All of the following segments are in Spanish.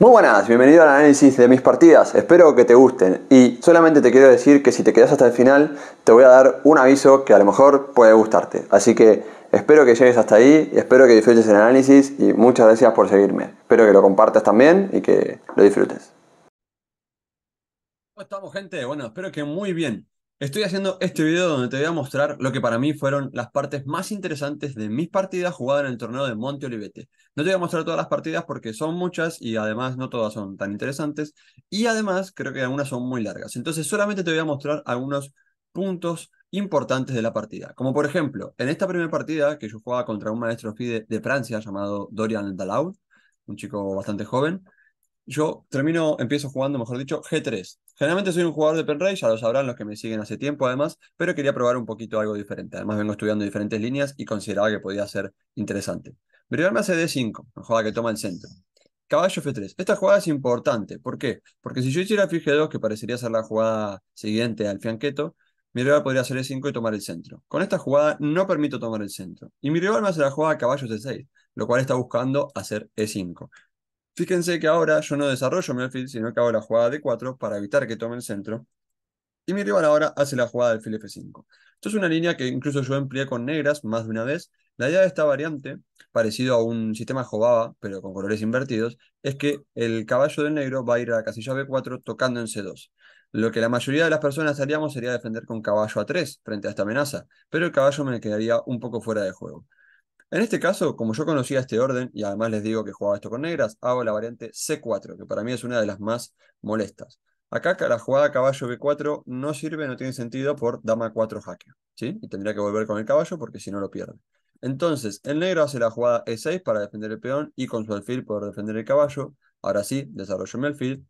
Muy buenas, bienvenido al análisis de mis partidas, espero que te gusten y solamente te quiero decir que si te quedas hasta el final te voy a dar un aviso que a lo mejor puede gustarte, así que espero que llegues hasta ahí, espero que disfrutes el análisis y muchas gracias por seguirme, espero que lo compartas también y que lo disfrutes. ¿Cómo estamos gente? Bueno, espero que muy bien. Estoy haciendo este video donde te voy a mostrar lo que para mí fueron las partes más interesantes de mis partidas jugadas en el torneo de Monte Olivete. No te voy a mostrar todas las partidas porque son muchas y además no todas son tan interesantes y además creo que algunas son muy largas. Entonces solamente te voy a mostrar algunos puntos importantes de la partida. Como por ejemplo, en esta primera partida que yo jugaba contra un maestro FIDE de Francia llamado Dorian Dalaud, un chico bastante joven, yo termino, empiezo jugando, mejor dicho, G3. Generalmente soy un jugador de Penrage, ya lo sabrán los que me siguen hace tiempo además, pero quería probar un poquito algo diferente. Además vengo estudiando diferentes líneas y consideraba que podía ser interesante. rival me hace D5, una jugada que toma el centro. Caballo F3. Esta jugada es importante. ¿Por qué? Porque si yo hiciera G2, que parecería ser la jugada siguiente al fianqueto, mi rival podría hacer E5 y tomar el centro. Con esta jugada no permito tomar el centro. Y mi rival me hace la jugada caballo C6, lo cual está buscando hacer E5. Fíjense que ahora yo no desarrollo mi alfil, sino que hago la jugada d 4 para evitar que tome el centro. Y mi rival ahora hace la jugada del alfil F5. Esto es una línea que incluso yo empleé con negras más de una vez. La idea de esta variante, parecido a un sistema Jobaba, pero con colores invertidos, es que el caballo del negro va a ir a la casilla B4 tocando en C2. Lo que la mayoría de las personas haríamos sería defender con caballo A3 frente a esta amenaza, pero el caballo me quedaría un poco fuera de juego. En este caso, como yo conocía este orden, y además les digo que jugaba esto con negras, hago la variante C4, que para mí es una de las más molestas. Acá la jugada caballo B4 no sirve, no tiene sentido por dama 4 jaque, ¿sí? Y tendría que volver con el caballo porque si no lo pierde. Entonces, el negro hace la jugada E6 para defender el peón y con su alfil poder defender el caballo. Ahora sí, desarrollo el alfil.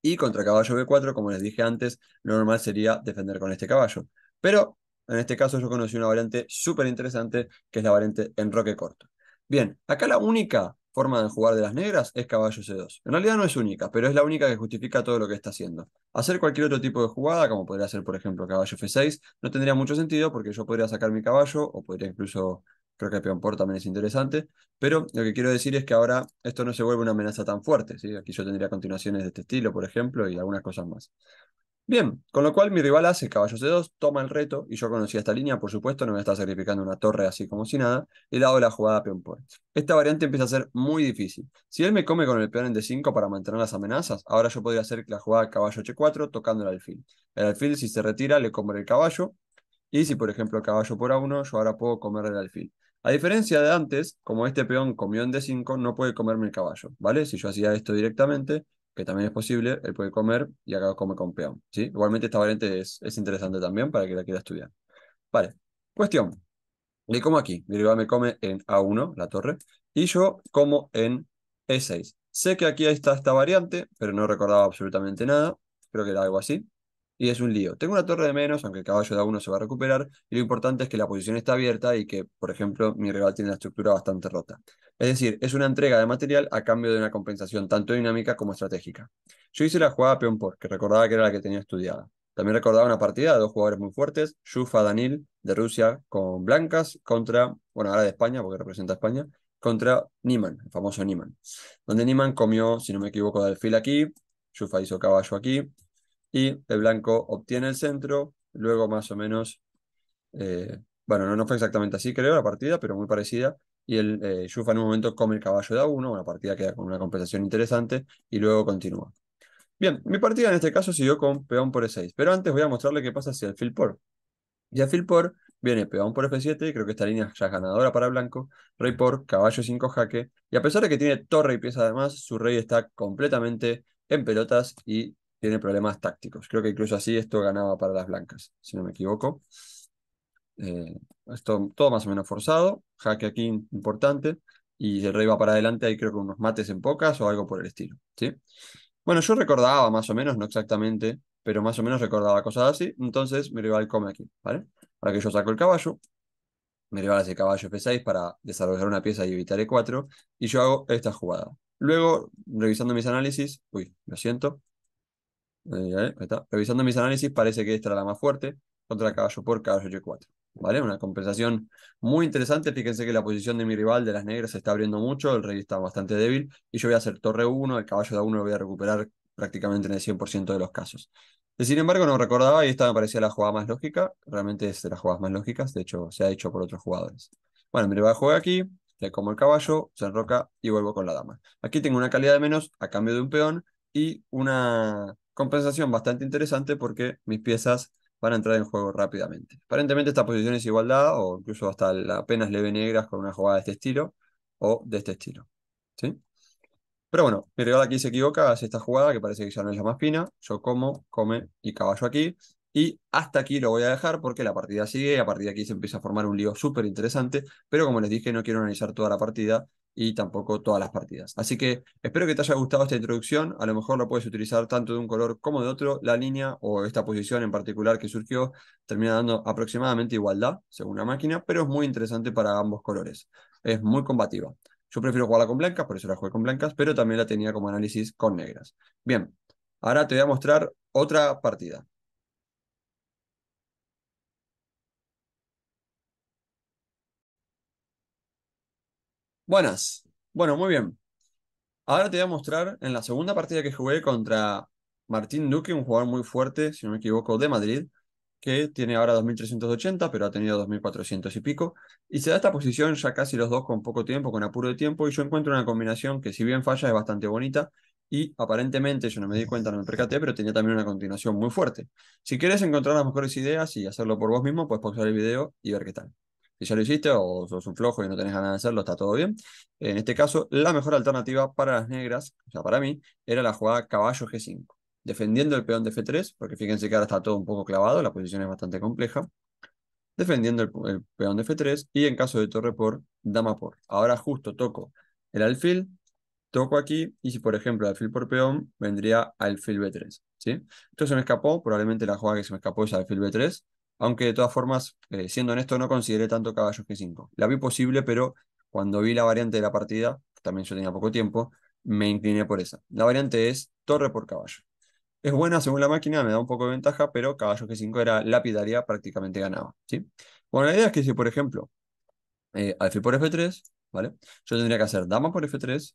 Y contra caballo B4, como les dije antes, lo normal sería defender con este caballo. Pero en este caso yo conocí una variante súper interesante, que es la variante roque corto. Bien, acá la única forma de jugar de las negras es caballo C2. En realidad no es única, pero es la única que justifica todo lo que está haciendo. Hacer cualquier otro tipo de jugada, como podría ser, por ejemplo, caballo F6, no tendría mucho sentido porque yo podría sacar mi caballo o podría incluso creo que peón por también es interesante, pero lo que quiero decir es que ahora esto no se vuelve una amenaza tan fuerte, Aquí yo tendría continuaciones de este estilo, por ejemplo, y algunas cosas más. Bien, con lo cual mi rival hace caballo C2, toma el reto, y yo conocía esta línea, por supuesto, no me está sacrificando una torre así como si nada, y le la jugada peón por. Esta variante empieza a ser muy difícil. Si él me come con el peón en D5 para mantener las amenazas, ahora yo podría hacer la jugada caballo H4 tocando el alfil. El alfil, si se retira, le come el caballo, y si por ejemplo caballo por A1, yo ahora puedo comer el alfil. A diferencia de antes, como este peón comió en D5, no puede comerme el caballo, ¿vale? Si yo hacía esto directamente, que también es posible, él puede comer y acá come con peón. Igualmente esta variante es, es interesante también para que la quiera estudiar. Vale, cuestión. Le como aquí, rival ah, me come en A1, la torre, y yo como en E6. Sé que aquí está esta variante, pero no recordaba absolutamente nada. Creo que era algo así y es un lío. Tengo una torre de menos, aunque el caballo de uno se va a recuperar, y lo importante es que la posición está abierta y que, por ejemplo, mi rival tiene la estructura bastante rota. Es decir, es una entrega de material a cambio de una compensación tanto dinámica como estratégica. Yo hice la jugada peón por, que recordaba que era la que tenía estudiada. También recordaba una partida de dos jugadores muy fuertes, Yufa Danil de Rusia con blancas contra, bueno, ahora de España, porque representa España, contra Niman, el famoso Niman. Donde Niman comió, si no me equivoco, del fil aquí, Yufa hizo caballo aquí, y el blanco obtiene el centro, luego más o menos, eh, bueno, no, no, fue exactamente así creo la partida, pero muy parecida, y el shufa eh, Yufa en un momento come el caballo de A1, una partida queda con una compensación interesante, y luego continúa. Bien, mi partida en este caso siguió con peón por E6, pero antes voy a mostrarle qué pasa si el fil por. Y a fil por viene peón por F7, creo que esta línea ya es ganadora para blanco, rey por, caballo 5 jaque, y a pesar de que tiene torre y pieza además, su rey está completamente en pelotas y tiene problemas tácticos. Creo que incluso así esto ganaba para las blancas, si no me equivoco. Eh, esto todo más o menos forzado, jaque aquí importante, y el rey va para adelante, ahí creo que unos mates en pocas o algo por el estilo. ¿sí? Bueno, yo recordaba más o menos, no exactamente, pero más o menos recordaba cosas así, entonces mi rival come aquí, ¿vale? para que yo saco el caballo, me rival ese caballo F6 para desarrollar una pieza y evitar E4, y yo hago esta jugada. Luego, revisando mis análisis, uy, lo siento, Revisando mis análisis, parece que esta era la más fuerte contra caballo por caballo G4. ¿Vale? Una compensación muy interesante. Fíjense que la posición de mi rival de las negras se está abriendo mucho, el rey está bastante débil y yo voy a hacer torre 1, el caballo de A1 lo voy a recuperar prácticamente en el 100% de los casos. Eh, sin embargo, no recordaba y esta me parecía la jugada más lógica. Realmente es de las jugadas más lógicas, de hecho, se ha hecho por otros jugadores. Bueno, mi rival juega aquí, le como el caballo, se enroca y vuelvo con la dama. Aquí tengo una calidad de menos a cambio de un peón y una Compensación bastante interesante porque mis piezas van a entrar en juego rápidamente. Aparentemente esta posición es igualdad o incluso hasta apenas leve negras con una jugada de este estilo o de este estilo. ¿sí? Pero bueno, mi rival aquí se equivoca, hace esta jugada que parece que ya no es la más fina. Yo como, come y caballo aquí. Y hasta aquí lo voy a dejar porque la partida sigue y a partir de aquí se empieza a formar un lío súper interesante. Pero como les dije, no quiero analizar toda la partida, y tampoco todas las partidas. Así que espero que te haya gustado esta introducción. A lo mejor la puedes utilizar tanto de un color como de otro. La línea o esta posición en particular que surgió termina dando aproximadamente igualdad según la máquina, pero es muy interesante para ambos colores. Es muy combativa. Yo prefiero jugarla con blancas, por eso la jugué con blancas, pero también la tenía como análisis con negras. Bien, ahora te voy a mostrar otra partida. Buenas. Bueno, muy bien. Ahora te voy a mostrar en la segunda partida que jugué contra Martín Duque, un jugador muy fuerte, si no me equivoco, de Madrid, que tiene ahora 2380, pero ha tenido 2400 y pico. Y se da esta posición ya casi los dos con poco tiempo, con apuro de tiempo, y yo encuentro una combinación que si bien falla es bastante bonita, y aparentemente, yo no me di cuenta, no me percaté, pero tenía también una continuación muy fuerte. Si quieres encontrar las mejores ideas y hacerlo por vos mismo, puedes pausar el video y ver qué tal. Si ya lo hiciste o sos un flojo y no tenés ganas de hacerlo, está todo bien. En este caso, la mejor alternativa para las negras, o sea, para mí, era la jugada caballo G5, defendiendo el peón de F3, porque fíjense que ahora está todo un poco clavado, la posición es bastante compleja, defendiendo el, peón de F3 y en caso de torre por, dama por. Ahora justo toco el alfil, toco aquí y si por ejemplo alfil por peón, vendría alfil B3. ¿sí? Entonces se me escapó, probablemente la jugada que se me escapó es alfil B3, aunque de todas formas, eh, siendo honesto, no consideré tanto caballo G5. La vi posible, pero cuando vi la variante de la partida, también yo tenía poco tiempo, me incliné por esa. La variante es torre por caballo. Es buena según la máquina, me da un poco de ventaja, pero caballo G5 era lapidaria, prácticamente ganaba. ¿sí? Bueno, la idea es que si, por ejemplo, eh, alfil por F3, ¿vale? Yo tendría que hacer dama por F3,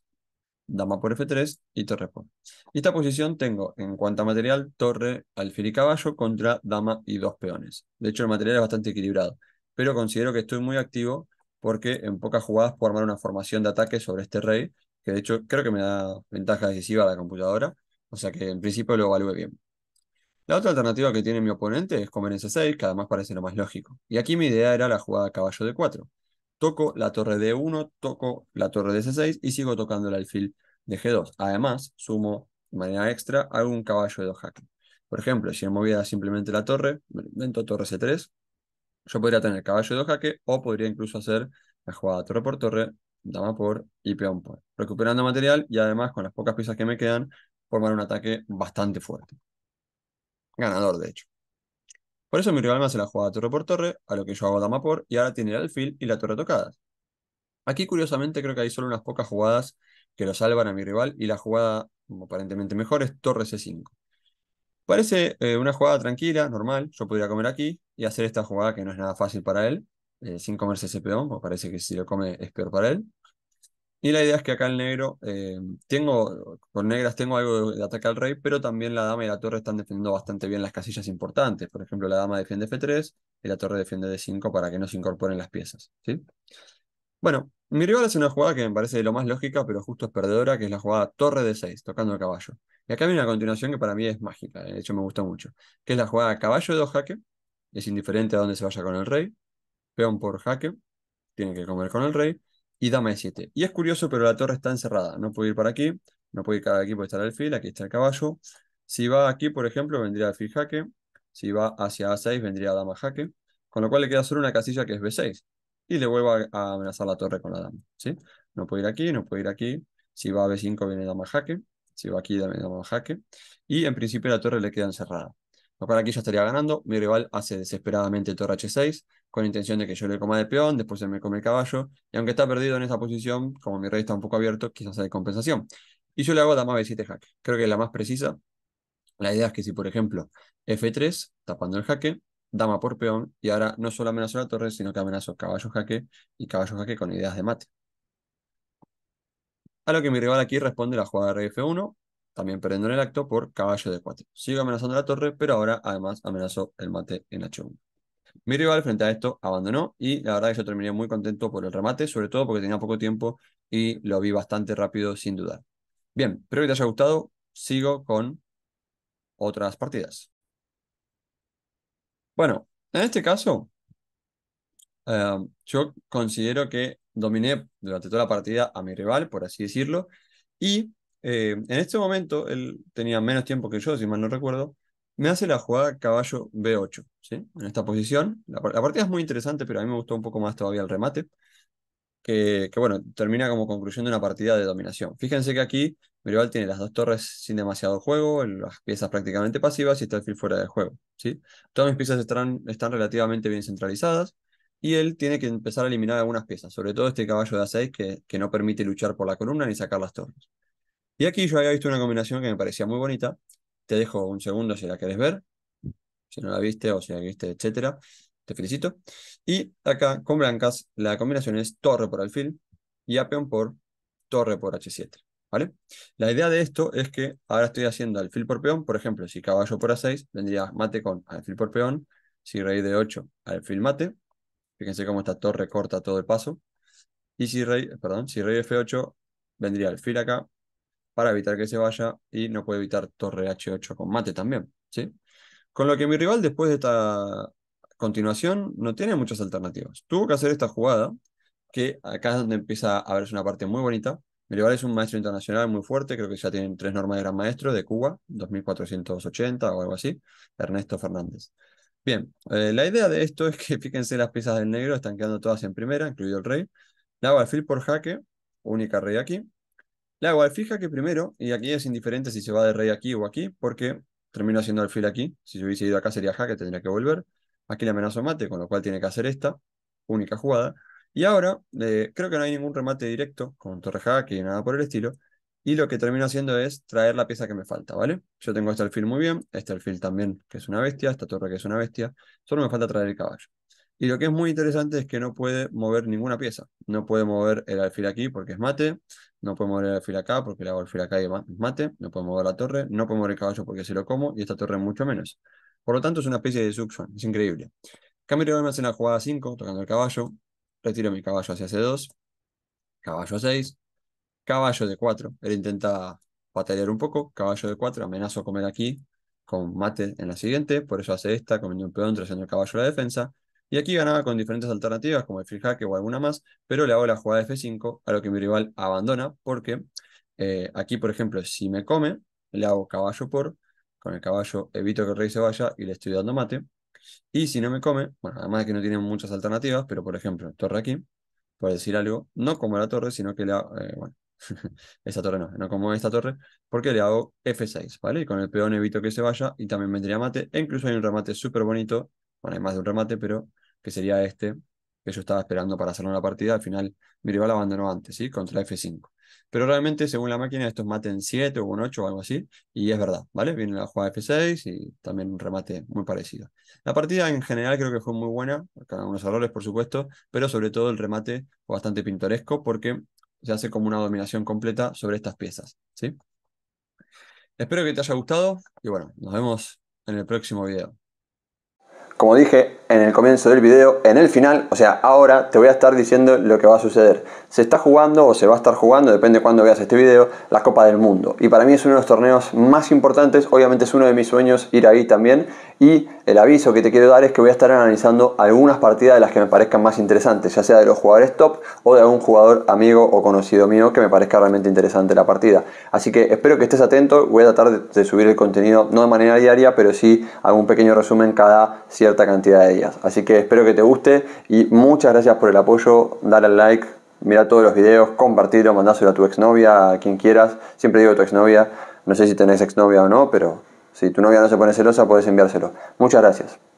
dama por f3 y torre por. esta posición tengo en cuanto a material, torre, alfil y caballo contra dama y dos peones. De hecho, el material es bastante equilibrado, pero considero que estoy muy activo porque en pocas jugadas puedo armar una formación de ataque sobre este rey, que de hecho creo que me da ventaja decisiva a la computadora, o sea que en principio lo evalúe bien. La otra alternativa que tiene mi oponente es comer en C6, que además parece lo más lógico. Y aquí mi idea era la jugada caballo de 4 toco la torre de 1, toco la torre de C6 y sigo tocando el alfil de G2. Además, sumo de manera extra, algún caballo de dos jaque. Por ejemplo, si me movía simplemente la torre, invento torre C3, yo podría tener caballo de 2 jaque o podría incluso hacer la jugada torre por torre, dama por y peón por. Recuperando material y además con las pocas piezas que me quedan, formar un ataque bastante fuerte. Ganador, de hecho. Por eso mi rival me hace la jugada torre por torre, a lo que yo hago dama por, y ahora tiene el alfil y la torre tocadas. Aquí curiosamente creo que hay solo unas pocas jugadas que lo salvan a mi rival y la jugada aparentemente mejor es torre c5. Parece eh, una jugada tranquila, normal, yo podría comer aquí y hacer esta jugada que no es nada fácil para él, eh, sin comerse ese peón, porque parece que si lo come es peor para él. Y la idea es que acá el negro, eh, tengo, con negras tengo algo de, ataque al rey, pero también la dama y la torre están defendiendo bastante bien las casillas importantes. Por ejemplo, la dama defiende F3 y la torre defiende D5 para que no se incorporen las piezas. ¿sí? Bueno, mi rival hace una jugada que me parece lo más lógica, pero justo es perdedora, que es la jugada torre D6, tocando el caballo. Y acá viene una continuación que para mí es mágica, de hecho me gusta mucho, que es la jugada caballo de dos jaque, es indiferente a dónde se vaya con el rey, peón por jaque, tiene que comer con el rey, y dama e 7. Y es curioso, pero la torre está encerrada. No puede ir para aquí, no puede ir para aquí porque está el alfil, aquí está el caballo. Si va aquí, por ejemplo, vendría alfil jaque. Si va hacia A6, vendría dama jaque. Con lo cual le queda solo una casilla que es B6. Y le vuelve a amenazar la torre con la dama. ¿sí? No puede ir aquí, no puede ir aquí. Si va a B5, viene dama jaque. Si va aquí, dama jaque. Y en principio la torre le queda encerrada. Lo cual aquí ya estaría ganando. Mi rival hace desesperadamente torre H6 con intención de que yo le coma de peón, después se me come el caballo, y aunque está perdido en esa posición, como mi rey está un poco abierto, quizás hay compensación. Y yo le hago dama b7 jaque, creo que es la más precisa. La idea es que si, por ejemplo, f3, tapando el jaque, dama por peón, y ahora no solo amenazo la torre, sino que amenazo caballo jaque y caballo jaque con ideas de mate. A lo que mi rival aquí responde la jugada de rey f1, también perdiendo en el acto por caballo d4. Sigo amenazando la torre, pero ahora además amenazo el mate en h1. Mi rival frente a esto abandonó y la verdad que yo terminé muy contento por el remate, sobre todo porque tenía poco tiempo y lo vi bastante rápido sin dudar. Bien, espero que te haya gustado. Sigo con otras partidas. Bueno, en este caso, eh, yo considero que dominé durante toda la partida a mi rival, por así decirlo, y eh, en este momento él tenía menos tiempo que yo, si mal no recuerdo, me hace la jugada caballo B8, ¿sí? En esta posición. La, partida es muy interesante, pero a mí me gustó un poco más todavía el remate. Que, bueno, termina como conclusión de una partida de dominación. Fíjense que aquí mi rival tiene las dos torres sin demasiado juego, las piezas prácticamente pasivas y está el fil fuera de juego, ¿sí? Todas mis piezas están, están relativamente bien centralizadas y él tiene que empezar a eliminar algunas piezas, sobre todo este caballo de A6 que, que no permite luchar por la columna ni sacar las torres. Y aquí yo había visto una combinación que me parecía muy bonita, te dejo un segundo si la querés ver, si no la viste o si la viste, etcétera. Te felicito. Y acá con blancas la combinación es torre por alfil y a peón por torre por h7. ¿Vale? La idea de esto es que ahora estoy haciendo alfil por peón, por ejemplo, si caballo por a6, vendría mate con alfil por peón, si rey de 8, alfil mate, fíjense cómo esta torre corta todo el paso, y si rey, perdón, si rey f8, vendría alfil acá, para evitar que se vaya y no puede evitar torre H8 con mate también. ¿sí? Con lo que mi rival después de esta continuación no tiene muchas alternativas. Tuvo que hacer esta jugada, que acá es donde empieza a verse una parte muy bonita. Mi rival es un maestro internacional muy fuerte, creo que ya tienen tres normas de gran maestro de Cuba, 2480 o algo así, Ernesto Fernández. Bien, eh, la idea de esto es que fíjense las piezas del negro están quedando todas en primera, incluido el rey. Daba alfil por jaque, única rey aquí, la hago que primero, y aquí es indiferente si se va de rey aquí o aquí, porque termino haciendo alfil aquí. Si yo hubiese ido acá sería jaque, tendría que volver. Aquí le amenazo mate, con lo cual tiene que hacer esta, única jugada. Y ahora, eh, creo que no hay ningún remate directo con torre jaque y nada por el estilo. Y lo que termino haciendo es traer la pieza que me falta, ¿vale? Yo tengo este alfil muy bien, este alfil también, que es una bestia, esta torre que es una bestia. Solo me falta traer el caballo. Y lo que es muy interesante es que no puede mover ninguna pieza. No puede mover el alfil aquí porque es mate, no puede mover el alfil acá porque el alfil acá es mate, no puede mover la torre, no puede mover el caballo porque se lo como y esta torre mucho menos. Por lo tanto, es una especie de succión, es increíble. Cambio me hace una jugada 5, tocando el caballo, retiro mi caballo hacia C2, caballo a 6, caballo de 4, él intenta patear un poco, caballo de 4, amenazo a comer aquí con mate en la siguiente, por eso hace esta, comiendo un peón, trazando el caballo a la defensa, y aquí ganaba con diferentes alternativas como el free hack o alguna más, pero le hago la jugada de F5, a lo que mi rival abandona, porque eh, aquí, por ejemplo, si me come, le hago caballo por, con el caballo evito que el rey se vaya y le estoy dando mate. Y si no me come, bueno, además de que no tienen muchas alternativas, pero por ejemplo, torre aquí, por decir algo, no como la torre, sino que la, eh, bueno, esa torre no, no como esta torre, porque le hago F6, ¿vale? Y con el peón evito que se vaya y también vendría mate, e incluso hay un remate súper bonito, bueno, hay más de un remate, pero que sería este, que yo estaba esperando para hacer una partida. Al final, mi rival abandonó antes, ¿sí? Contra F5. Pero realmente, según la máquina, estos maten 7 o un 8 o algo así. Y es verdad, ¿vale? Viene la jugada F6 y también un remate muy parecido. La partida en general creo que fue muy buena, con algunos errores, por supuesto, pero sobre todo el remate fue bastante pintoresco porque se hace como una dominación completa sobre estas piezas, ¿sí? Espero que te haya gustado y bueno, nos vemos en el próximo video como dije en el comienzo del video, en el final, o sea, ahora te voy a estar diciendo lo que va a suceder. Se está jugando o se va a estar jugando, depende de cuándo veas este video, la Copa del Mundo. Y para mí es uno de los torneos más importantes, obviamente es uno de mis sueños ir ahí también. Y el aviso que te quiero dar es que voy a estar analizando algunas partidas de las que me parezcan más interesantes, ya sea de los jugadores top o de algún jugador amigo o conocido mío que me parezca realmente interesante la partida. Así que espero que estés atento, voy a tratar de, subir el contenido no de manera diaria, pero sí algún pequeño resumen cada cierta cantidad de días. Así que espero que te guste y muchas gracias por el apoyo, dale al like, mira todos los videos, compartirlo, mandáselo a tu exnovia, a quien quieras, siempre digo tu exnovia, no sé si tenés exnovia o no, pero si tu novia no se pone celosa, puedes enviárselo. Muchas gracias.